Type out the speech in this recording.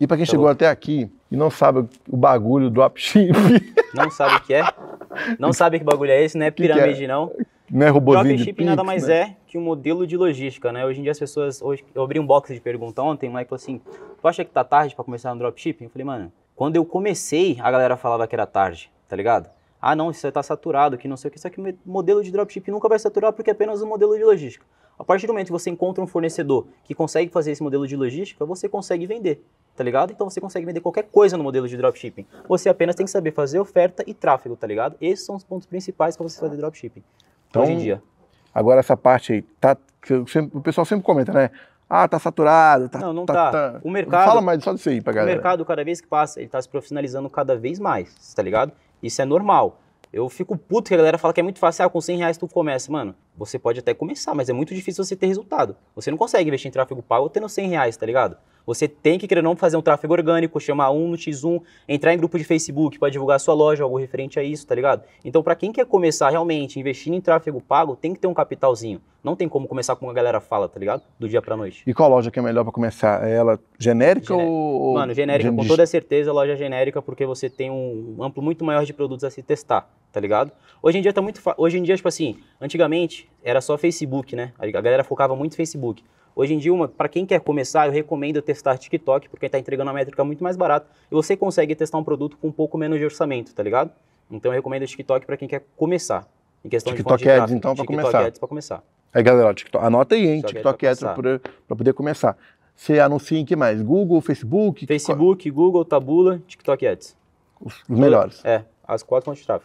E para quem tá chegou louco. até aqui e não sabe o bagulho do dropship. Não sabe o que é? Não sabe que bagulho é esse, não é pirâmide, que que é? não. Não é robozinho Dropship nada Pix, mais né? é que um modelo de logística, né? Hoje em dia as pessoas. Hoje, eu abri um box de pergunta ontem, um moleque falou assim: Tu acha que tá tarde para começar no dropship? Eu falei, mano, quando eu comecei, a galera falava que era tarde, tá ligado? Ah, não, isso aí tá saturado, que não sei o que. Só que o modelo de dropship nunca vai saturar porque é apenas um modelo de logística. A partir do momento que você encontra um fornecedor que consegue fazer esse modelo de logística, você consegue vender, tá ligado? Então você consegue vender qualquer coisa no modelo de dropshipping. Você apenas tem que saber fazer oferta e tráfego, tá ligado? Esses são os pontos principais para você fazer dropshipping então, hoje em dia. Agora essa parte aí, tá, o pessoal sempre comenta, né? Ah, tá saturado, tá. Não, não tá. tá. tá. O mercado. Fala mais só disso aí pra galera. O mercado, cada vez que passa, ele tá se profissionalizando cada vez mais, tá ligado? Isso é normal. Eu fico puto que a galera fala que é muito fácil, ah, com 100 reais tu começa. Mano, você pode até começar, mas é muito difícil você ter resultado. Você não consegue investir em tráfego pago tendo 100 reais, tá ligado? Você tem que, querer não, fazer um tráfego orgânico, chamar um no X1, entrar em grupo de Facebook para divulgar sua loja, algo referente a isso, tá ligado? Então, para quem quer começar realmente investindo em tráfego pago, tem que ter um capitalzinho. Não tem como começar como a galera fala, tá ligado? Do dia pra noite. E qual loja que é melhor para começar? É ela genérica, ou. Mano, genérica, Gen... com toda a certeza, loja genérica, porque você tem um amplo muito maior de produtos a se testar, tá ligado? Hoje em dia tá muito. Hoje em dia, tipo assim, antigamente era só Facebook, né? A galera focava muito no Facebook. Hoje em dia, para quem quer começar, eu recomendo testar TikTok, porque está entregando uma métrica muito mais barata e você consegue testar um produto com um pouco menos de orçamento, tá ligado? Então eu recomendo o TikTok para quem quer começar. Em questão TikTok de Ads, então, para começar. TikTok Ads para começar. Aí, é, galera, TikTok, anota aí, hein? TikTok, TikTok Ads para poder começar. Você anuncia em que mais? Google, Facebook? Facebook, Google, Tabula, TikTok Ads. Os melhores. É, as quatro fontes de tráfego.